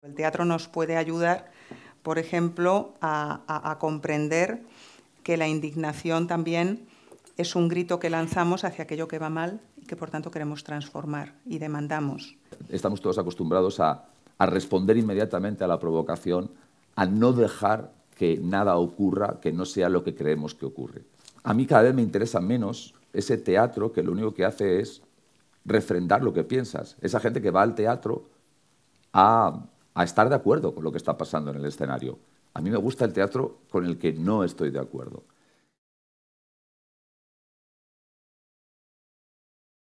El teatro nos puede ayudar, por ejemplo, a, comprender que la indignación también es un grito que lanzamos hacia aquello que va mal y que por tanto queremos transformar y demandamos. Estamos todos acostumbrados a, a responder inmediatamente a la provocación, a no dejar que nada ocurra que no sea lo que creemos que ocurre. A mí cada vez me interesa menos ese teatro que lo único que hace es refrendar lo que piensas. Esa gente que va al teatro a a estar de acuerdo con lo que está pasando en el escenario. A mí me gusta el teatro con el que no estoy de acuerdo.